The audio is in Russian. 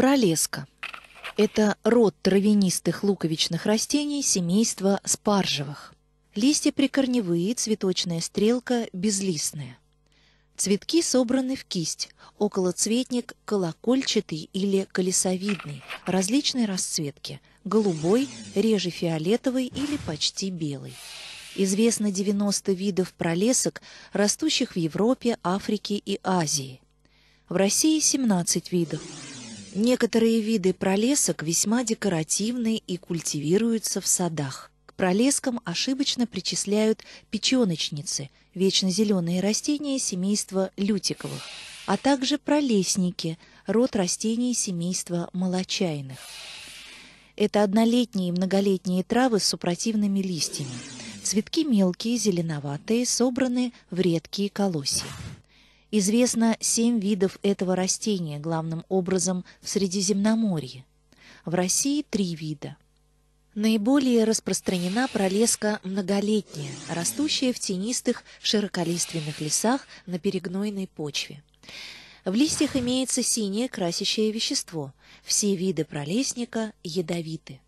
Пролеска. Это род травянистых луковичных растений семейства спаржевых. Листья прикорневые, цветочная стрелка безлистная. Цветки собраны в кисть, околоцветник колокольчатый или колесовидный, различной расцветки – голубой, реже фиолетовый или почти белый. Известно 90 видов пролесок, растущих в Европе, Африке и Азии. В России 17 видов – Некоторые виды пролесок весьма декоративны и культивируются в садах. К пролескам ошибочно причисляют печеночницы, вечно зеленые растения семейства лютиковых, а также пролесники, род растений семейства молочайных. Это однолетние и многолетние травы с супротивными листьями. Цветки мелкие, зеленоватые, собраны в редкие колосья. Известно семь видов этого растения, главным образом в Средиземноморье. В России три вида. Наиболее распространена пролеска многолетняя, растущая в тенистых широколиственных лесах на перегнойной почве. В листьях имеется синее красящее вещество. Все виды пролесника ядовиты.